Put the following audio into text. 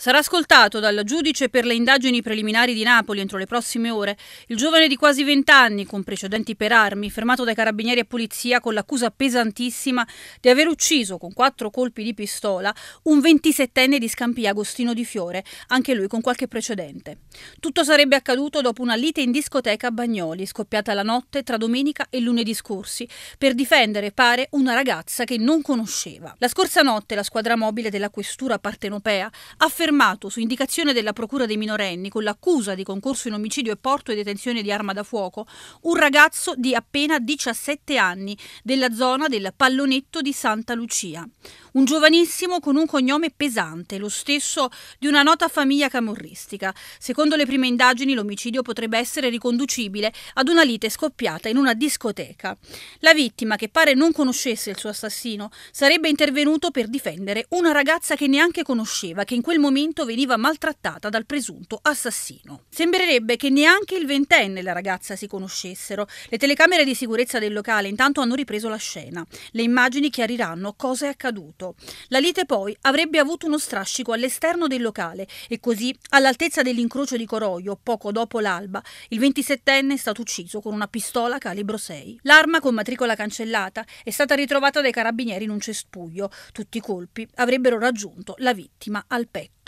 Sarà ascoltato dal giudice per le indagini preliminari di Napoli entro le prossime ore il giovane di quasi 20 anni con precedenti per armi, fermato dai carabinieri e polizia con l'accusa pesantissima di aver ucciso con quattro colpi di pistola un 27enne di Scampia Agostino Di Fiore, anche lui con qualche precedente. Tutto sarebbe accaduto dopo una lite in discoteca a Bagnoli, scoppiata la notte tra domenica e lunedì scorsi, per difendere, pare, una ragazza che non conosceva. La scorsa notte la squadra mobile della questura partenopea affermò fermato su indicazione della Procura dei minorenni con l'accusa di concorso in omicidio e porto e detenzione di arma da fuoco un ragazzo di appena 17 anni della zona del Pallonetto di Santa Lucia. Un giovanissimo con un cognome pesante, lo stesso di una nota famiglia camorristica. Secondo le prime indagini l'omicidio potrebbe essere riconducibile ad una lite scoppiata in una discoteca. La vittima, che pare non conoscesse il suo assassino, sarebbe intervenuto per difendere una ragazza che neanche conosceva, che in quel momento momento veniva maltrattata dal presunto assassino. Sembrerebbe che neanche il ventenne e la ragazza si conoscessero. Le telecamere di sicurezza del locale intanto hanno ripreso la scena. Le immagini chiariranno cosa è accaduto. La lite poi avrebbe avuto uno strascico all'esterno del locale e così, all'altezza dell'incrocio di Coroio, poco dopo l'alba, il 27enne è stato ucciso con una pistola calibro 6. L'arma con matricola cancellata è stata ritrovata dai carabinieri in un cespuglio. Tutti i colpi avrebbero raggiunto la vittima al petto.